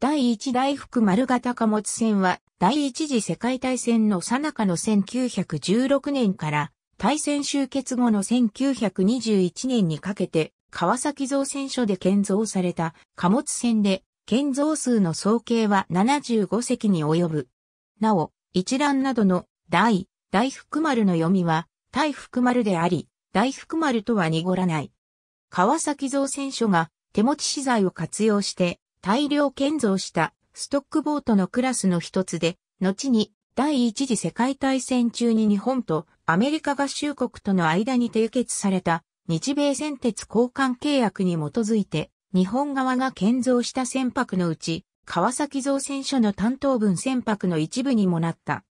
第一大福丸型貨物船は第一次世界大戦の最中の1916年から大戦終結後の1921年にかけて川崎造船所で建造された貨物船で建造数の総計は75隻に及ぶ。なお、一覧などの大、大福丸の読みは大福丸であり、大福丸とは濁らない。川崎造船所が手持ち資材を活用して大量建造したストックボートのクラスの一つで、後に第一次世界大戦中に日本とアメリカ合衆国との間に締結された日米戦鉄交換契約に基づいて日本側が建造した船舶のうち川崎造船所の担当分船舶の一部にもなった。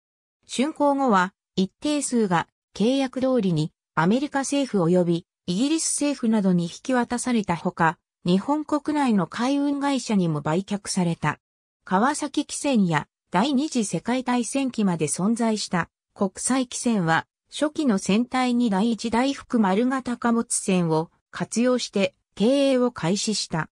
竣工後は一定数が契約通りにアメリカ政府及びイギリス政府などに引き渡されたほか、日本国内の海運会社にも売却された。川崎汽船や第二次世界大戦期まで存在した国際汽船は初期の船体に第一大福丸型貨物船を活用して経営を開始した。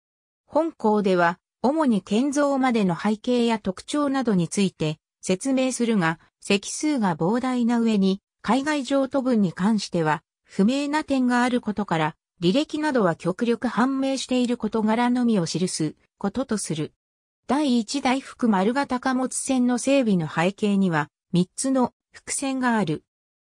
本校では主に建造までの背景や特徴などについて説明するが、席数が膨大な上に海外譲渡分に関しては不明な点があることから履歴などは極力判明している事柄のみを記すこととする。第一大福丸型貨物船の整備の背景には、3つの伏線がある。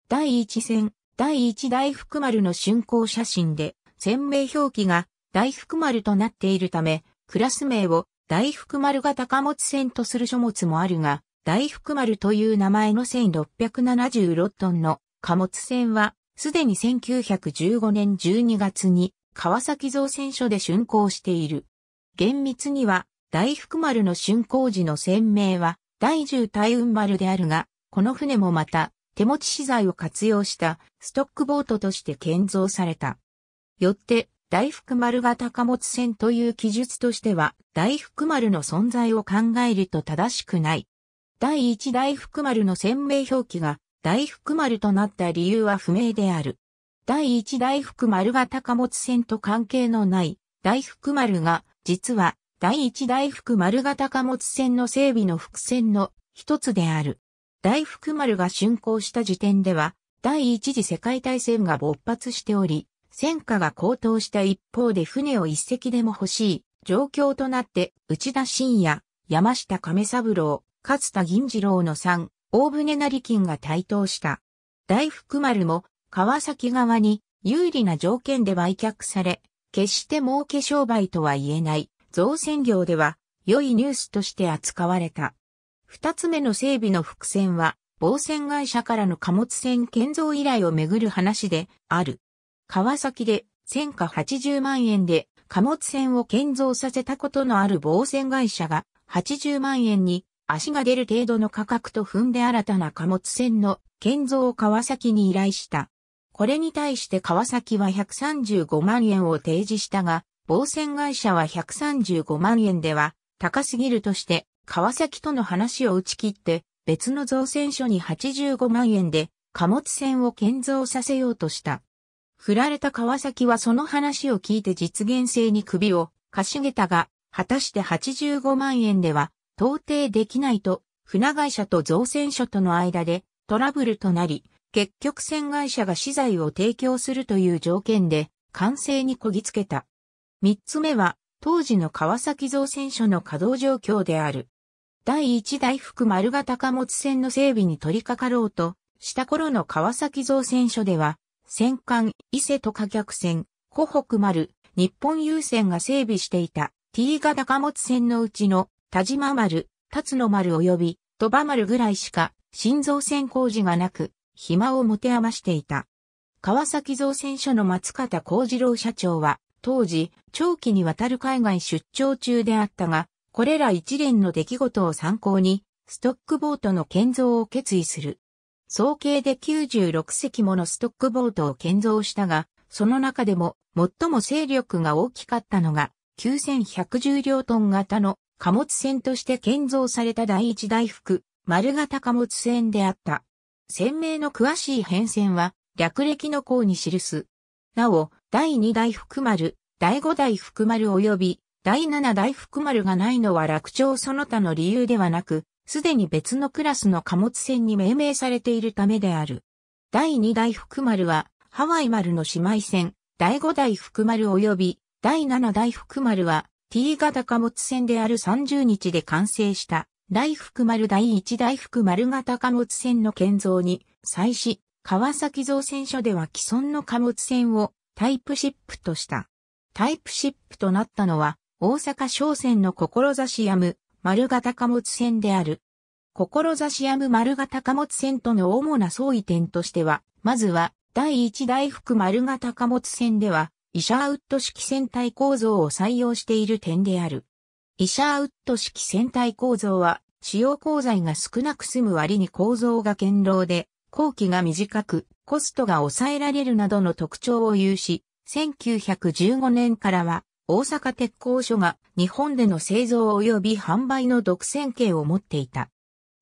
第一線、第一大福丸の竣工写真で、船名表記が大福丸となっているため、クラス名を大福丸型貨物船とする書物もあるが、大福丸という名前の1676トンの貨物船はすでに1915年12月に川崎造船所で竣工している。厳密には大福丸の竣工時の船名は第10大雲丸であるが、この船もまた手持ち資材を活用したストックボートとして建造された。よって大福丸型貨物船という記述としては大福丸の存在を考えると正しくない。第1大福丸の船名表記が大福丸となった理由は不明である。第一大福丸型高物線と関係のない大福丸が、実は第一大福丸が高物線の整備の伏線の一つである。大福丸が竣工した時点では、第一次世界大戦が勃発しており、戦火が高騰した一方で船を一隻でも欲しい状況となって、内田信也、山下亀三郎、勝田銀次郎の3大船成金が台頭した。大福丸も川崎側に有利な条件で売却され、決して儲け商売とは言えない造船業では良いニュースとして扱われた。二つ目の整備の伏線は、防船会社からの貨物船建造依頼をめぐる話である。川崎で戦価80万円で貨物船を建造させたことのある防船会社が80万円に足が出る程度の価格と踏んで新たな貨物船の建造を川崎に依頼した。これに対して川崎は135万円を提示したが、防船会社は135万円では高すぎるとして、川崎との話を打ち切って、別の造船所に85万円で貨物船を建造させようとした。振られた川崎はその話を聞いて実現性に首をかしげたが、果たして85万円では到底できないと、船会社と造船所との間でトラブルとなり、結局船会社が資材を提供するという条件で、完成にこぎつけた。三つ目は、当時の川崎造船所の稼働状況である。第一大福丸型貨物船の整備に取り掛かろうと、した頃の川崎造船所では、戦艦、伊勢と貨客船、湖北丸、日本郵船が整備していた T 型貨物船のうちの田島丸、辰野丸及び鳥羽丸ぐらいしか新造船工事がなく、暇を持て余していた。川崎造船所の松方幸次郎社長は、当時、長期にわたる海外出張中であったが、これら一連の出来事を参考に、ストックボートの建造を決意する。総計で96隻ものストックボートを建造したが、その中でも最も勢力が大きかったのが9110両トン型の貨物船として建造された第一大福、丸型貨物船であった。船名の詳しい変遷は、略歴の項に記す。なお、第二大福丸、第五大福丸及び、第七大福丸がないのは楽長その他の理由ではなく、すでに別のクラスの貨物船に命名されているためである。第二大福丸は、ハワイ丸の姉妹船、第五大福丸及び、第七大福丸は、T 型貨物船である30日で完成した大福丸第1大福丸型貨物船の建造に際し、川崎造船所では既存の貨物船をタイプシップとした。タイプシップとなったのは大阪商船の志やむ丸型貨物船である。志やむ丸型貨物船との主な相違点としては、まずは第1大福丸型貨物船ではイシャーウッド式船体構造を採用している点である。イシャーウッド式船体構造は、使用鋼材が少なく済む割に構造が堅牢で、工期が短く、コストが抑えられるなどの特徴を有し、1915年からは、大阪鉄工所が日本での製造及び販売の独占権を持っていた。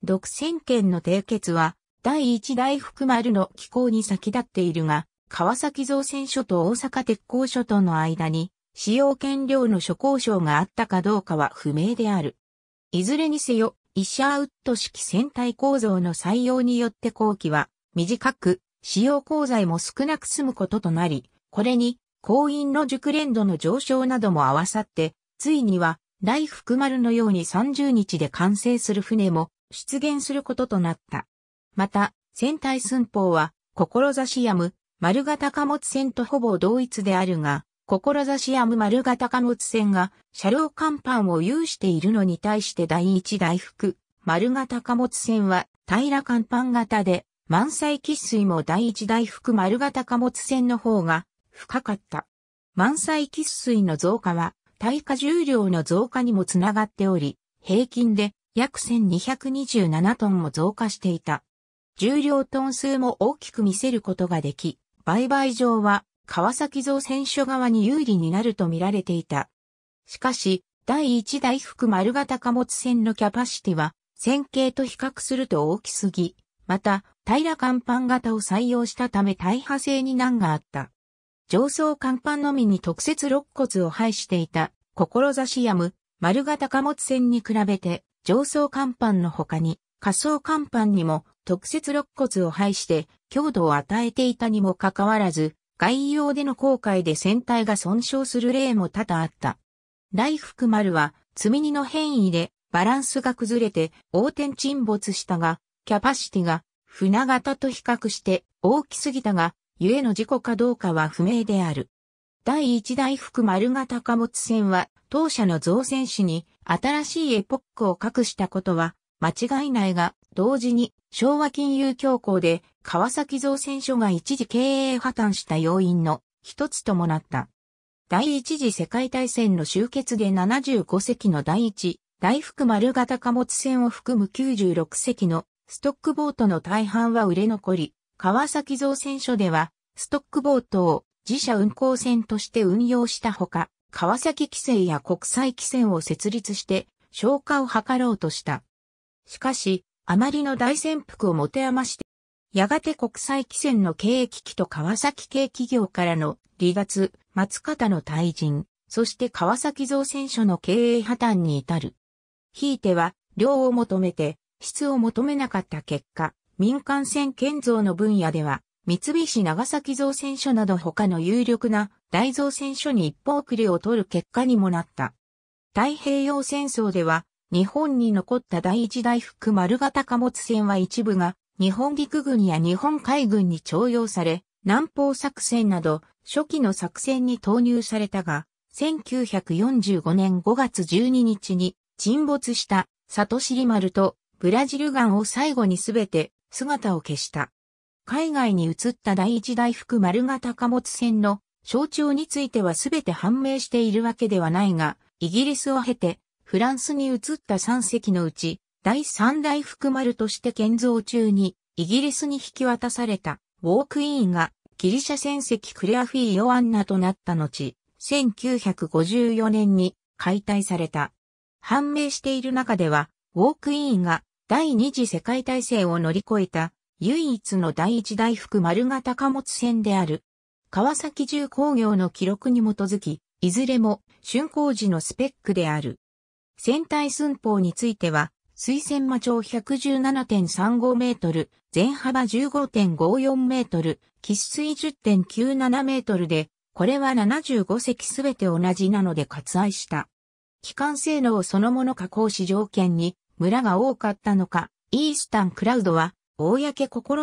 独占権の締結は、第一大福丸の機構に先立っているが、川崎造船所と大阪鉄工所との間に、使用権料の諸交渉があったかどうかは不明である。いずれにせよ、イシャーウッド式船体構造の採用によって工期は短く、使用鋼材も少なく済むこととなり、これに、鉱員の熟練度の上昇なども合わさって、ついには、大福丸のように30日で完成する船も出現することとなった。また、船体寸法は、志やむ、丸型貨物船とほぼ同一であるが、志やむ丸型貨物船が車両甲板を有しているのに対して第一大福、丸型貨物船は平甲板型で、満載喫水も第一大福丸型貨物船の方が深かった。満載喫水の増加は、耐荷重量の増加にもつながっており、平均で約1227トンも増加していた。重量トン数も大きく見せることができ、売買上は川崎造船所側に有利になると見られていた。しかし、第一大福丸型貨物船のキャパシティは、線形と比較すると大きすぎ、また、平甲板型を採用したため大破性に難があった。上層甲板のみに特設肋骨を配していた、志やむ、丸型貨物船に比べて、上層甲板の他に、下層甲板にも特設肋骨を配して、強度を与えていたにもかかわらず、外洋での航海で船体が損傷する例も多々あった。大福丸は、積み荷の変異でバランスが崩れて横転沈没したが、キャパシティが船型と比較して大きすぎたが、ゆえの事故かどうかは不明である。第一大福丸型貨物船は、当社の造船史に新しいエポックを隠したことは間違いないが、同時に昭和金融恐慌で川崎造船所が一時経営破綻した要因の一つともなった。第一次世界大戦の終結で75隻の第一、大福丸型貨物船を含む96隻のストックボートの大半は売れ残り、川崎造船所ではストックボートを自社運航船として運用したほか、川崎規制や国際規制を設立して消化を図ろうとした。しかし、あまりの大潜伏を持て余してやがて国際汽船の経営危機と川崎系企業からの離脱、松方の退陣、そして川崎造船所の経営破綻に至る。ひいては、量を求めて、質を求めなかった結果、民間船建造の分野では、三菱長崎造船所など他の有力な大造船所に一歩遅れを取る結果にもなった。太平洋戦争では、日本に残った第一大福丸型貨物船は一部が日本陸軍や日本海軍に徴用され、南方作戦など初期の作戦に投入されたが、1945年5月12日に沈没した里尻丸とブラジルガンを最後にすべて姿を消した。海外に移った第一大福丸型貨物船の象徴についてはすべて判明しているわけではないが、イギリスを経てフランスに移った3隻のうち第三代福丸として建造中に、イギリスに引き渡された、ウォークイーンが、ギリシャ船籍クレアフィー・ヨアンナとなった後、1954年に解体された。判明している中では、ウォークイーンが第二次世界大戦を乗り越えた唯一の第一大福丸型貨物船である。川崎重工業の記録に基づき、いずれも竣工時のスペックである。船体寸法については、水仙魔長117.35メートル、全幅15.54メートル、喫水10.97メートルで、これは75隻すべて同じなので割愛した。機関性能そのもの加工し条件に、村が多かったのか、イースタンクラウドは、公試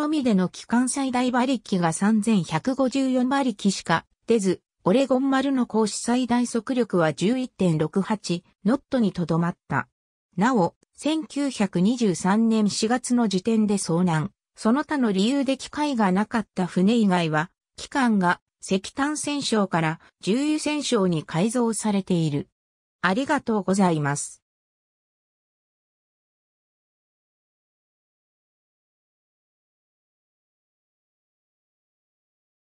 みでの機関最大馬力が3154馬力しか出ず、オレゴン丸の行使最大速力は11.68ノットにとどまった。なお、1923年4月の時点で遭難、その他の理由で機会がなかった船以外は、機関が石炭戦勝から重油戦勝に改造されている。ありがとうございます。